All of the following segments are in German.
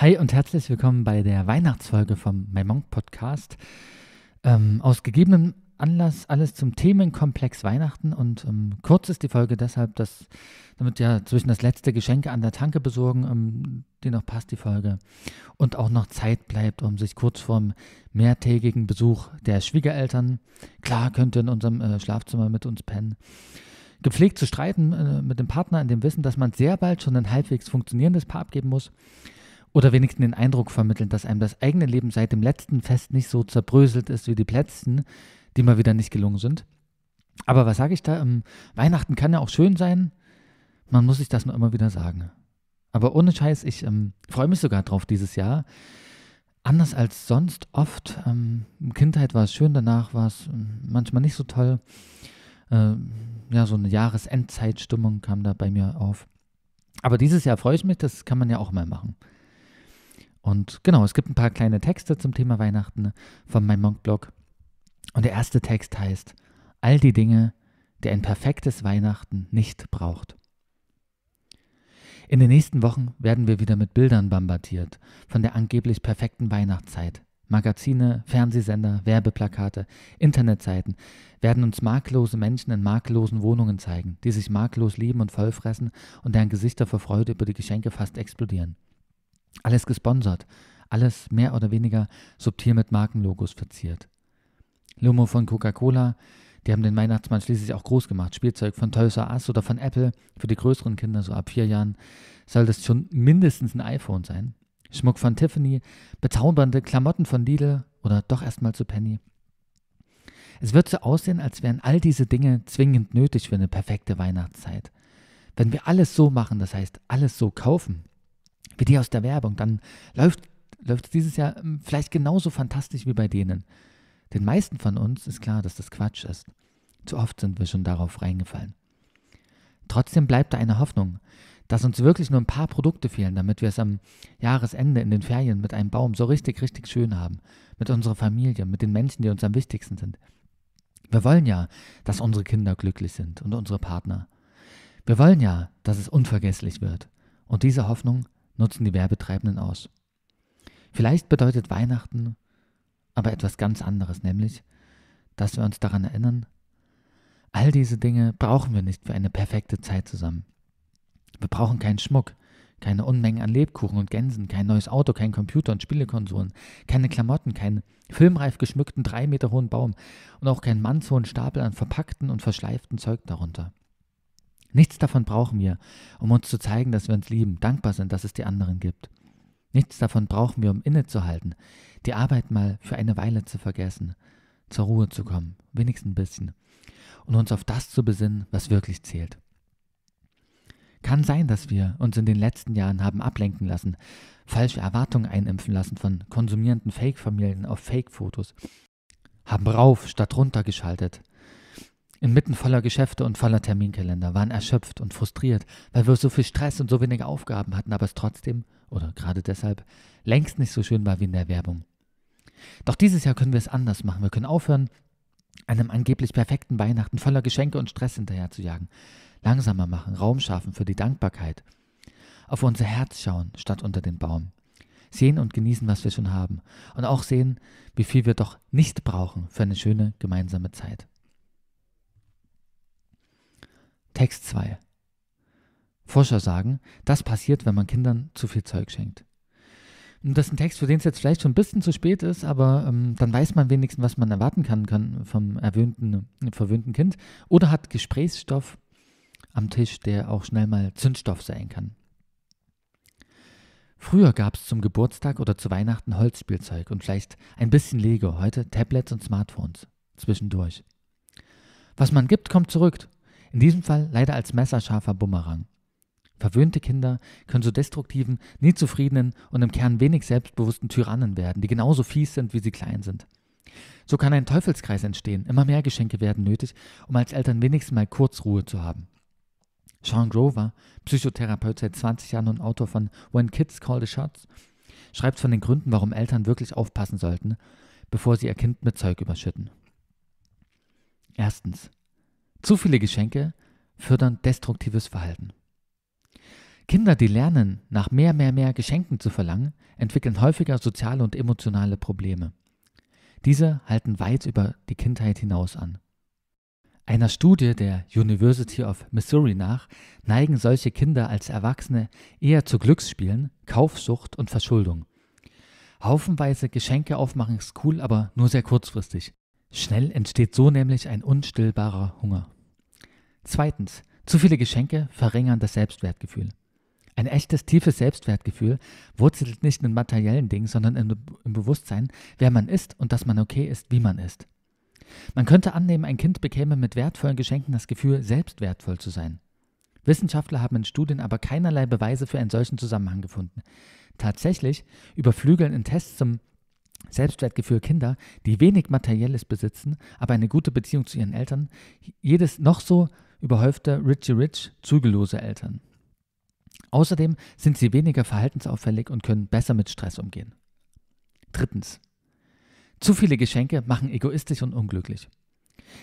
Hi und herzlich willkommen bei der Weihnachtsfolge vom Maimont Podcast. Ähm, aus gegebenem Anlass alles zum Themenkomplex Weihnachten und ähm, kurz ist die Folge deshalb, dass damit ja zwischen das letzte Geschenke an der Tanke besorgen, ähm, die noch passt die Folge und auch noch Zeit bleibt, um sich kurz vorm mehrtägigen Besuch der Schwiegereltern, klar könnte in unserem äh, Schlafzimmer mit uns pennen, gepflegt zu streiten äh, mit dem Partner in dem Wissen, dass man sehr bald schon ein halbwegs funktionierendes Paar abgeben muss oder wenigstens den Eindruck vermitteln, dass einem das eigene Leben seit dem letzten Fest nicht so zerbröselt ist wie die letzten, die mal wieder nicht gelungen sind. Aber was sage ich da? Ähm, Weihnachten kann ja auch schön sein. Man muss sich das nur immer wieder sagen. Aber ohne Scheiß, ich ähm, freue mich sogar drauf dieses Jahr. Anders als sonst oft. Ähm, Kindheit war es schön, danach war es ähm, manchmal nicht so toll. Ähm, ja, so eine Jahresendzeitstimmung kam da bei mir auf. Aber dieses Jahr freue ich mich, das kann man ja auch mal machen. Und genau, es gibt ein paar kleine Texte zum Thema Weihnachten ne, von meinem Monk-Blog. Und der erste Text heißt, all die Dinge, die ein perfektes Weihnachten nicht braucht. In den nächsten Wochen werden wir wieder mit Bildern bombardiert von der angeblich perfekten Weihnachtszeit. Magazine, Fernsehsender, Werbeplakate, Internetseiten werden uns marklose Menschen in marklosen Wohnungen zeigen, die sich marklos lieben und vollfressen und deren Gesichter vor Freude über die Geschenke fast explodieren. Alles gesponsert, alles mehr oder weniger subtil mit Markenlogos verziert. Lomo von Coca-Cola, die haben den Weihnachtsmann schließlich auch groß gemacht. Spielzeug von Toys R Us oder von Apple für die größeren Kinder, so ab vier Jahren, soll das schon mindestens ein iPhone sein. Schmuck von Tiffany, bezaubernde Klamotten von Lidl oder doch erstmal zu Penny. Es wird so aussehen, als wären all diese Dinge zwingend nötig für eine perfekte Weihnachtszeit. Wenn wir alles so machen, das heißt alles so kaufen, wie die aus der Werbung, dann läuft, läuft es dieses Jahr hm, vielleicht genauso fantastisch wie bei denen. Den meisten von uns ist klar, dass das Quatsch ist. Zu oft sind wir schon darauf reingefallen. Trotzdem bleibt da eine Hoffnung, dass uns wirklich nur ein paar Produkte fehlen, damit wir es am Jahresende in den Ferien mit einem Baum so richtig, richtig schön haben. Mit unserer Familie, mit den Menschen, die uns am wichtigsten sind. Wir wollen ja, dass unsere Kinder glücklich sind und unsere Partner. Wir wollen ja, dass es unvergesslich wird. Und diese Hoffnung nutzen die Werbetreibenden aus. Vielleicht bedeutet Weihnachten aber etwas ganz anderes, nämlich, dass wir uns daran erinnern, all diese Dinge brauchen wir nicht für eine perfekte Zeit zusammen. Wir brauchen keinen Schmuck, keine Unmengen an Lebkuchen und Gänsen, kein neues Auto, kein Computer und Spielekonsolen, keine Klamotten, keinen filmreif geschmückten drei Meter hohen Baum und auch keinen mannshohen Stapel an verpackten und verschleiften Zeug darunter. Nichts davon brauchen wir, um uns zu zeigen, dass wir uns lieben, dankbar sind, dass es die anderen gibt. Nichts davon brauchen wir, um innezuhalten, die Arbeit mal für eine Weile zu vergessen, zur Ruhe zu kommen, wenigstens ein bisschen, und uns auf das zu besinnen, was wirklich zählt. Kann sein, dass wir uns in den letzten Jahren haben ablenken lassen, falsche Erwartungen einimpfen lassen von konsumierenden Fake-Familien auf Fake-Fotos, haben rauf statt runter geschaltet, Inmitten voller Geschäfte und voller Terminkalender waren erschöpft und frustriert, weil wir so viel Stress und so wenige Aufgaben hatten, aber es trotzdem, oder gerade deshalb, längst nicht so schön war wie in der Werbung. Doch dieses Jahr können wir es anders machen. Wir können aufhören, einem angeblich perfekten Weihnachten voller Geschenke und Stress hinterherzujagen. Langsamer machen, Raum schaffen für die Dankbarkeit. Auf unser Herz schauen, statt unter den Baum. Sehen und genießen, was wir schon haben. Und auch sehen, wie viel wir doch nicht brauchen für eine schöne gemeinsame Zeit. Text 2. Forscher sagen, das passiert, wenn man Kindern zu viel Zeug schenkt. Und das ist ein Text, für den es jetzt vielleicht schon ein bisschen zu spät ist, aber ähm, dann weiß man wenigstens, was man erwarten kann, kann vom erwöhnten, verwöhnten Kind. Oder hat Gesprächsstoff am Tisch, der auch schnell mal Zündstoff sein kann. Früher gab es zum Geburtstag oder zu Weihnachten Holzspielzeug und vielleicht ein bisschen Lego, heute Tablets und Smartphones zwischendurch. Was man gibt, kommt zurück. In diesem Fall leider als messerscharfer Bumerang. Verwöhnte Kinder können zu destruktiven, nie zufriedenen und im Kern wenig selbstbewussten Tyrannen werden, die genauso fies sind, wie sie klein sind. So kann ein Teufelskreis entstehen, immer mehr Geschenke werden nötig, um als Eltern wenigstens mal kurz Ruhe zu haben. Sean Grover, Psychotherapeut seit 20 Jahren und Autor von When Kids Call the Shots, schreibt von den Gründen, warum Eltern wirklich aufpassen sollten, bevor sie ihr Kind mit Zeug überschütten. Erstens, zu viele Geschenke fördern destruktives Verhalten. Kinder, die lernen, nach mehr, mehr, mehr Geschenken zu verlangen, entwickeln häufiger soziale und emotionale Probleme. Diese halten weit über die Kindheit hinaus an. Einer Studie der University of Missouri nach neigen solche Kinder als Erwachsene eher zu Glücksspielen, Kaufsucht und Verschuldung. Haufenweise Geschenke aufmachen ist cool, aber nur sehr kurzfristig. Schnell entsteht so nämlich ein unstillbarer Hunger. Zweitens, zu viele Geschenke verringern das Selbstwertgefühl. Ein echtes, tiefes Selbstwertgefühl wurzelt nicht in materiellen Dingen, sondern im, im, Bewusstsein, wer man ist und dass man okay ist, wie man ist. Man könnte annehmen, ein Kind bekäme mit wertvollen Geschenken das Gefühl, selbst wertvoll zu sein. Wissenschaftler haben in Studien aber keinerlei Beweise für einen solchen Zusammenhang gefunden. Tatsächlich überflügeln in Tests zum Selbstwertgefühl Kinder, die wenig Materielles besitzen, aber eine gute Beziehung zu ihren Eltern, jedes noch so überhäufte Richie Rich zügellose Eltern. Außerdem sind sie weniger verhaltensauffällig und können besser mit Stress umgehen. Drittens. Zu viele Geschenke machen egoistisch und unglücklich.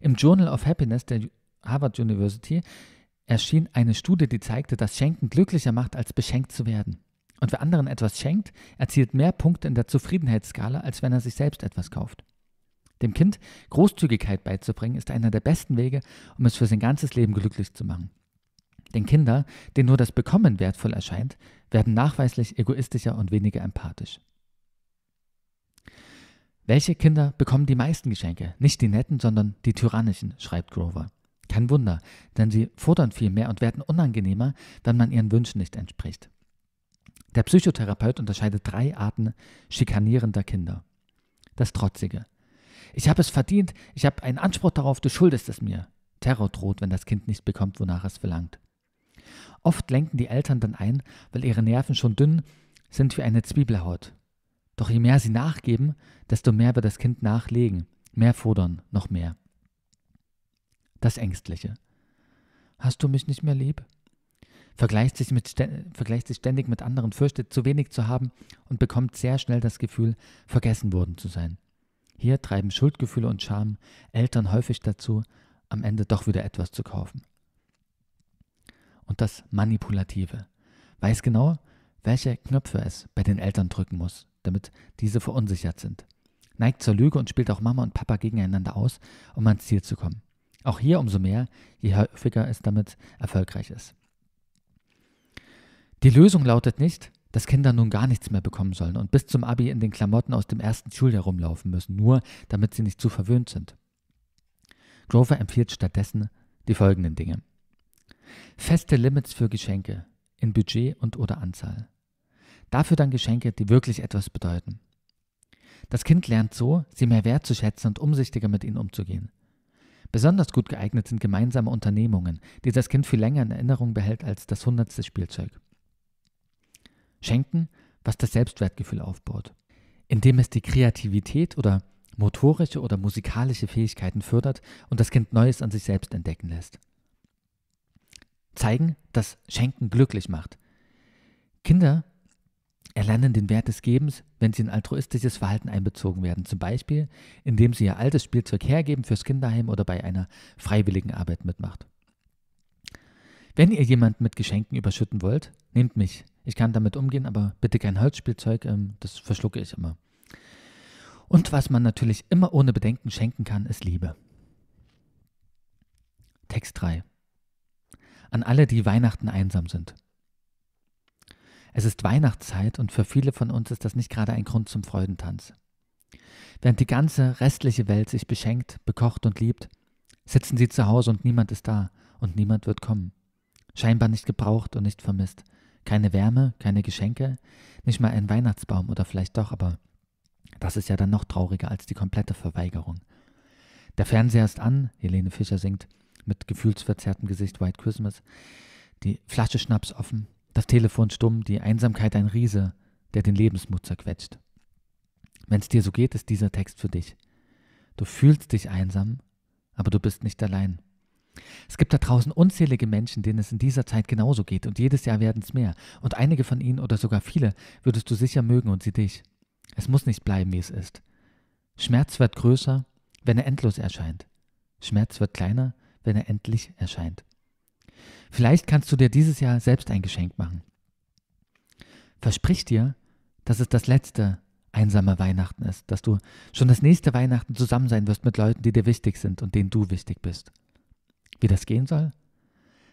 Im Journal of Happiness der Harvard University erschien eine Studie, die zeigte, dass Schenken glücklicher macht, als beschenkt zu werden und wer anderen etwas schenkt, erzielt mehr Punkte in der Zufriedenheitsskala, als wenn er sich selbst etwas kauft. Dem Kind Großzügigkeit beizubringen, ist einer der besten Wege, um es für sein ganzes Leben glücklich zu machen. Denn Kinder, denen nur das Bekommen wertvoll erscheint, werden nachweislich egoistischer und weniger empathisch. Welche Kinder bekommen die meisten Geschenke? Nicht die netten, sondern die tyrannischen, schreibt Grover. Kein Wunder, denn sie fordern viel mehr und werden unangenehmer, wenn man ihren Wünschen nicht entspricht. Der Psychotherapeut unterscheidet drei Arten schikanierender Kinder. Das Trotzige. Ich habe es verdient, ich habe einen Anspruch darauf, du schuldest es mir. Terror droht, wenn das Kind nicht bekommt, wonach es verlangt. Oft lenken die Eltern dann ein, weil ihre Nerven schon dünn sind wie eine Zwiebelhaut. Doch je mehr sie nachgeben, desto mehr wird das Kind nachlegen, mehr fordern, noch mehr. Das Ängstliche. Hast du mich nicht mehr lieb? vergleicht sich, mit, vergleicht sich ständig mit anderen, fürchtet zu wenig zu haben und bekommt sehr schnell das Gefühl, vergessen worden zu sein. Hier treiben Schuldgefühle und Scham Eltern häufig dazu, am Ende doch wieder etwas zu kaufen. Und das Manipulative weiß genau, welche Knöpfe es bei den Eltern drücken muss, damit diese verunsichert sind. Neigt zur Lüge und spielt auch Mama und Papa gegeneinander aus, um ans Ziel zu kommen. Auch hier umso mehr, je häufiger es damit erfolgreich ist. Die Lösung lautet nicht, dass Kinder nun gar nichts mehr bekommen sollen und bis zum Abi in den Klamotten aus dem ersten Schuljahr rumlaufen müssen, nur damit sie nicht zu verwöhnt sind. Grover empfiehlt stattdessen die folgenden Dinge. Feste Limits für Geschenke in Budget und oder Anzahl. Dafür dann Geschenke, die wirklich etwas bedeuten. Das Kind lernt so, sie mehr wertzuschätzen und umsichtiger mit ihnen umzugehen. Besonders gut geeignet sind gemeinsame Unternehmungen, die das Kind viel länger in Erinnerung behält als das hundertste Spielzeug. Schenken, was das Selbstwertgefühl aufbaut, indem es die Kreativität oder motorische oder musikalische Fähigkeiten fördert und das Kind Neues an sich selbst entdecken lässt. Zeigen, dass Schenken glücklich macht. Kinder erlernen den Wert des Gebens, wenn sie in altruistisches Verhalten einbezogen werden, zum Beispiel indem sie ihr altes Spielzeug hergeben fürs Kinderheim oder bei einer freiwilligen Arbeit mitmacht. Wenn ihr jemanden mit Geschenken überschütten wollt, nehmt mich, ich kann damit umgehen, aber bitte kein Holzspielzeug, ähm, das verschlucke ich immer. Und was man natürlich immer ohne Bedenken schenken kann, ist Liebe. Text 3. An alle, die Weihnachten einsam sind. Es ist Weihnachtszeit und für viele von uns ist das nicht gerade ein Grund zum Freudentanz. Während die ganze restliche Welt sich beschenkt, bekocht und liebt, sitzen sie zu Hause und niemand ist da und niemand wird kommen. Scheinbar nicht gebraucht und nicht vermisst. Keine Wärme, keine Geschenke, nicht mal ein Weihnachtsbaum oder vielleicht doch, aber das ist ja dann noch trauriger als die komplette Verweigerung. Der Fernseher ist an, Helene Fischer singt mit gefühlsverzerrtem Gesicht White Christmas, die Flasche Schnaps offen, das Telefon stumm, die Einsamkeit ein Riese, der den Lebensmut zerquetscht. Wenn es dir so geht, ist dieser Text für dich. Du fühlst dich einsam, aber du bist nicht allein. Es gibt da draußen unzählige Menschen, denen es in dieser Zeit genauso geht und jedes Jahr werden es mehr. Und einige von ihnen oder sogar viele würdest du sicher mögen und sie dich. Es muss nicht bleiben, wie es ist. Schmerz wird größer, wenn er endlos erscheint. Schmerz wird kleiner, wenn er endlich erscheint. Vielleicht kannst du dir dieses Jahr selbst ein Geschenk machen. Versprich dir, dass es das letzte einsame Weihnachten ist, dass du schon das nächste Weihnachten zusammen sein wirst mit Leuten, die dir wichtig sind und denen du wichtig bist. Wie das gehen soll?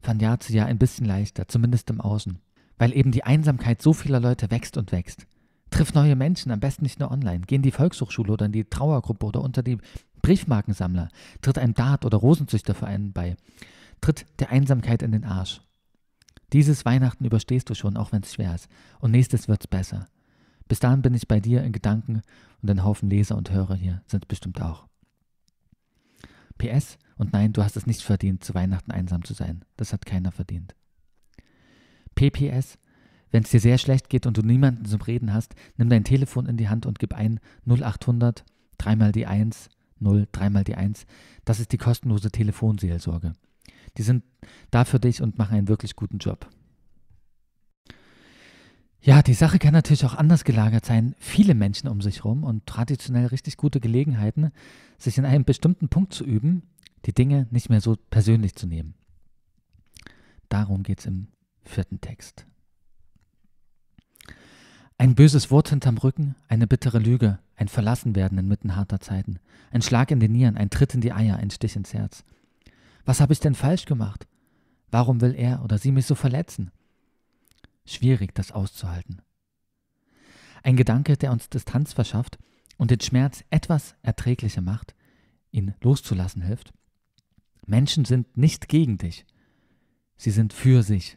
Fand Jahr zu Jahr ein bisschen leichter, zumindest im Außen, weil eben die Einsamkeit so vieler Leute wächst und wächst. Triff neue Menschen, am besten nicht nur online. Geh in die Volkshochschule oder in die Trauergruppe oder unter die Briefmarkensammler. Tritt einem Dart- oder Rosenzüchterverein bei. Tritt der Einsamkeit in den Arsch. Dieses Weihnachten überstehst du schon, auch wenn es schwer ist. Und nächstes wird's besser. Bis dahin bin ich bei dir in Gedanken und ein Haufen Leser und Hörer hier sind bestimmt auch. PS, und nein, du hast es nicht verdient, zu Weihnachten einsam zu sein. Das hat keiner verdient. PPS, wenn es dir sehr schlecht geht und du niemanden zum Reden hast, nimm dein Telefon in die Hand und gib ein 0800 dreimal die 1 0 dreimal die 1. Das ist die kostenlose Telefonseelsorge. Die sind da für dich und machen einen wirklich guten Job. Ja, die Sache kann natürlich auch anders gelagert sein. Viele Menschen um sich herum und traditionell richtig gute Gelegenheiten, sich in einem bestimmten Punkt zu üben, die Dinge nicht mehr so persönlich zu nehmen. Darum geht es im vierten Text. Ein böses Wort hinterm Rücken, eine bittere Lüge, ein Verlassenwerden inmitten harter Zeiten, ein Schlag in den Nieren, ein Tritt in die Eier, ein Stich ins Herz. Was habe ich denn falsch gemacht? Warum will er oder sie mich so verletzen? schwierig, das auszuhalten. Ein Gedanke, der uns Distanz verschafft und den Schmerz etwas erträglicher macht, ihn loszulassen hilft. Menschen sind nicht gegen dich, sie sind für sich.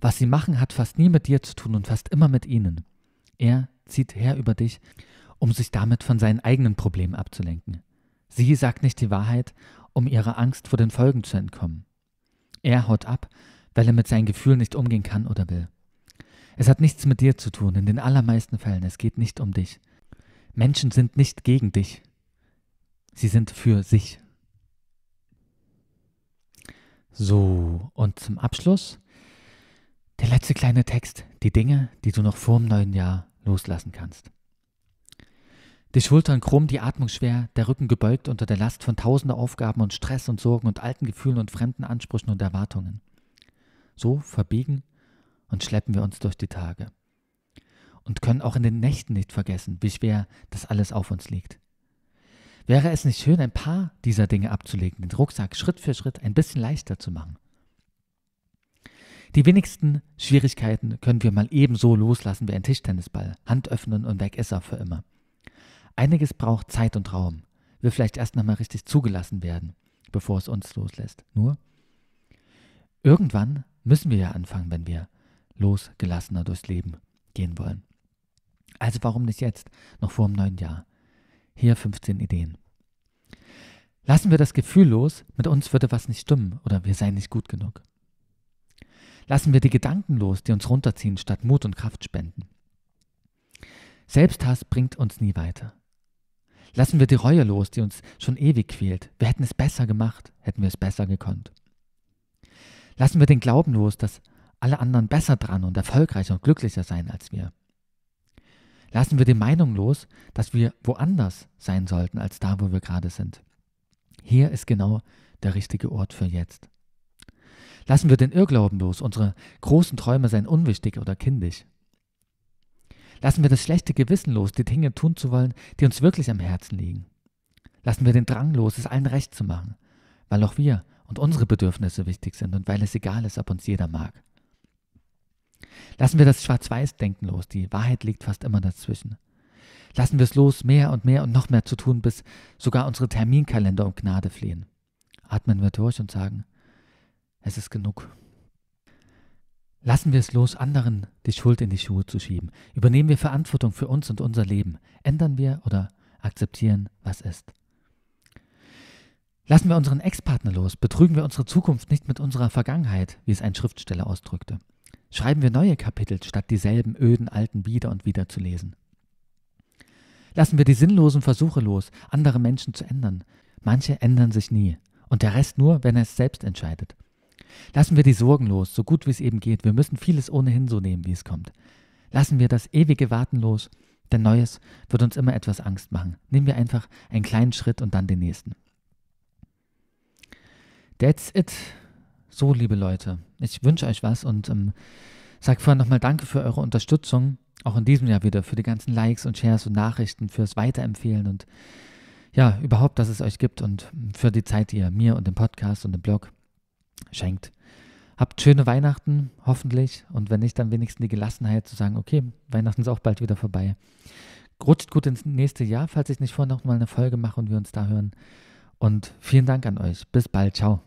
Was sie machen, hat fast nie mit dir zu tun und fast immer mit ihnen. Er zieht her über dich, um sich damit von seinen eigenen Problemen abzulenken. Sie sagt nicht die Wahrheit, um ihrer Angst vor den Folgen zu entkommen. Er haut ab, weil er mit seinen Gefühlen nicht umgehen kann oder will. Es hat nichts mit dir zu tun, in den allermeisten Fällen. Es geht nicht um dich. Menschen sind nicht gegen dich. Sie sind für sich. So, und zum Abschluss der letzte kleine Text, die Dinge, die du noch vor dem neuen Jahr loslassen kannst. Die Schultern krumm, die Atmung schwer, der Rücken gebeugt unter der Last von tausender Aufgaben und Stress und Sorgen und alten Gefühlen und fremden Ansprüchen und Erwartungen. So verbiegen und schleppen wir uns durch die Tage. Und können auch in den Nächten nicht vergessen, wie schwer das alles auf uns liegt. Wäre es nicht schön, ein paar dieser Dinge abzulegen, den Rucksack Schritt für Schritt ein bisschen leichter zu machen? Die wenigsten Schwierigkeiten können wir mal ebenso loslassen wie ein Tischtennisball, Hand öffnen und weg ist er für immer. Einiges braucht Zeit und Raum, will vielleicht erst nochmal richtig zugelassen werden, bevor es uns loslässt. Nur, irgendwann müssen wir ja anfangen, wenn wir losgelassener durchs Leben gehen wollen. Also warum nicht jetzt, noch vor dem neuen Jahr? Hier 15 Ideen. Lassen wir das Gefühl los, mit uns würde was nicht stimmen oder wir seien nicht gut genug. Lassen wir die Gedanken los, die uns runterziehen, statt Mut und Kraft spenden. Selbsthass bringt uns nie weiter. Lassen wir die Reue los, die uns schon ewig quält. Wir hätten es besser gemacht, hätten wir es besser gekonnt. Lassen wir den Glauben los, dass alle anderen besser dran und erfolgreicher und glücklicher sein als wir. Lassen wir die Meinung los, dass wir woanders sein sollten als da, wo wir gerade sind. Hier ist genau der richtige Ort für jetzt. Lassen wir den Irrglauben los, unsere großen Träume seien unwichtig oder kindisch. Lassen wir das schlechte Gewissen los, die Dinge tun zu wollen, die uns wirklich am Herzen liegen. Lassen wir den Drang los, es allen recht zu machen, weil auch wir und unsere Bedürfnisse wichtig sind und weil es egal ist, ob uns jeder mag. Lassen wir das Schwarz-Weiß-Denken los, die Wahrheit liegt fast immer dazwischen. Lassen wir es los, mehr und mehr und noch mehr zu tun, bis sogar unsere Terminkalender um Gnade flehen. Atmen wir durch und sagen, es ist genug. Lassen wir es los, anderen die Schuld in die Schuhe zu schieben. Übernehmen wir Verantwortung für uns und unser Leben. Ändern wir oder akzeptieren, was ist. Lassen wir unseren Ex-Partner los, betrügen wir unsere Zukunft nicht mit unserer Vergangenheit, wie es ein Schriftsteller ausdrückte. Schreiben wir neue Kapitel, statt dieselben öden alten wieder und wieder zu lesen. Lassen wir die sinnlosen Versuche los, andere Menschen zu ändern. Manche ändern sich nie und der Rest nur, wenn er es selbst entscheidet. Lassen wir die Sorgen los, so gut wie es eben geht. Wir müssen vieles ohnehin so nehmen, wie es kommt. Lassen wir das ewige Warten los, denn Neues wird uns immer etwas Angst machen. Nehmen wir einfach einen kleinen Schritt und dann den nächsten. That's it. So, liebe Leute, ich wünsche euch was und ähm, sage vorher nochmal Danke für eure Unterstützung, auch in diesem Jahr wieder, für die ganzen Likes und Shares und Nachrichten, fürs Weiterempfehlen und ja, überhaupt, dass es euch gibt und ähm, für die Zeit, die ihr mir und dem Podcast und dem Blog schenkt. Habt schöne Weihnachten, hoffentlich. Und wenn nicht, dann wenigstens die Gelassenheit zu sagen, okay, Weihnachten ist auch bald wieder vorbei. Rutscht gut ins nächste Jahr, falls ich nicht vorher nochmal eine Folge mache und wir uns da hören. Und vielen Dank an euch. Bis bald. Ciao.